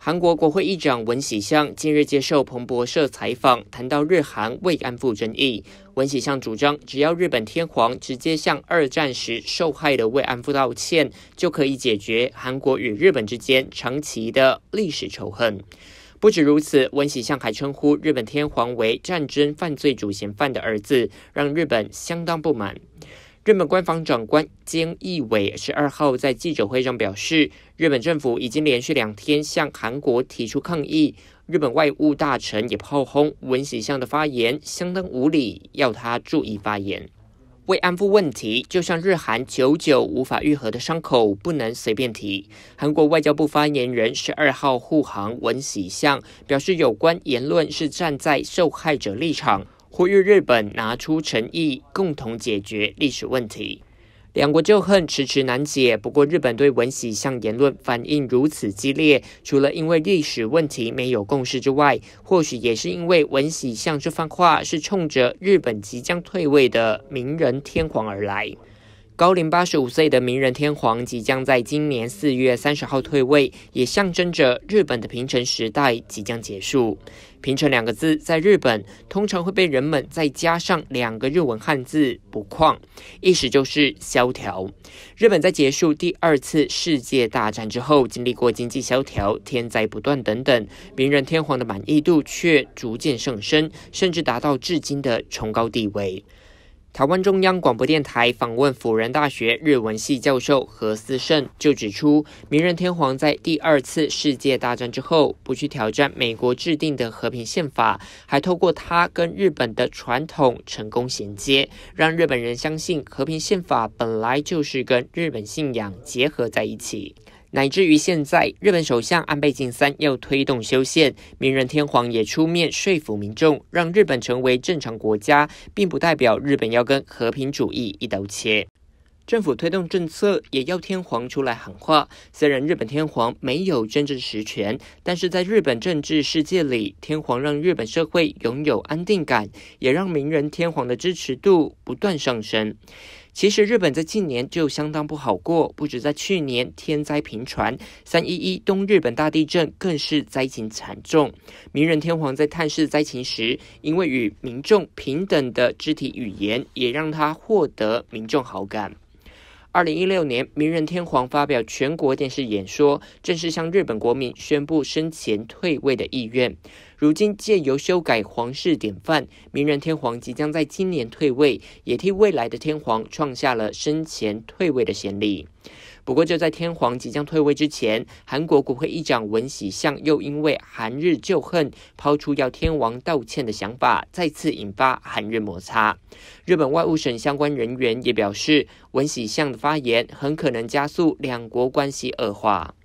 韩国国会议长文喜相近日接受彭博社采访，谈到日韩慰安妇争议。文喜相主张，只要日本天皇直接向二战时受害的慰安妇道歉，就可以解决韩国与日本之间长期的历史仇恨。不止如此，文喜相还称呼日本天皇为战争犯罪主嫌犯的儿子，让日本相当不满。日本官方长官菅义伟十二号在记者会上表示，日本政府已经连续两天向韩国提出抗议。日本外务大臣也炮轰文喜相的发言相当无理，要他注意发言。慰安妇问题就像日韩久久无法愈合的伤口，不能随便提。韩国外交部发言人十二号护航文喜相表示，有关言论是站在受害者立场。呼吁日本拿出诚意，共同解决历史问题。两国旧恨迟迟难解。不过，日本对文喜相言论反应如此激烈，除了因为历史问题没有共识之外，或许也是因为文喜相这番话是冲着日本即将退位的明仁天皇而来。高龄八十五岁的名人天皇即将在今年四月三十号退位，也象征着日本的平成时代即将结束。平成两个字在日本通常会被人们再加上两个日文汉字“不况”，意思就是萧条。日本在结束第二次世界大战之后，经历过经济萧条、天灾不断等等，明仁天皇的满意度却逐渐上升，甚至达到至今的崇高地位。台湾中央广播电台访问辅仁大学日文系教授何思胜，就指出，明仁天皇在第二次世界大战之后，不去挑战美国制定的和平宪法，还透过他跟日本的传统成功衔接，让日本人相信和平宪法本来就是跟日本信仰结合在一起。乃至于现在，日本首相安倍晋三要推动修宪，明仁天皇也出面说服民众，让日本成为正常国家，并不代表日本要跟和平主义一刀切。政府推动政策，也要天皇出来喊话。虽然日本天皇没有真正实权，但是在日本政治世界里，天皇让日本社会拥有安定感，也让明仁天皇的支持度不断上升。其实，日本在近年就相当不好过，不止在去年天灾频传，三一一东日本大地震更是灾情惨重。明仁天皇在探视灾情时，因为与民众平等的肢体语言，也让他获得民众好感。二零一六年，明仁天皇发表全国电视演说，正式向日本国民宣布生前退位的意愿。如今借由修改皇室典范，明仁天皇即将在今年退位，也替未来的天皇创下了生前退位的先例。不过，就在天皇即将退位之前，韩国国会议长文喜相又因为韩日旧恨，抛出要天王道歉的想法，再次引发韩日摩擦。日本外务省相关人员也表示，文喜相的发言很可能加速两国关系恶化。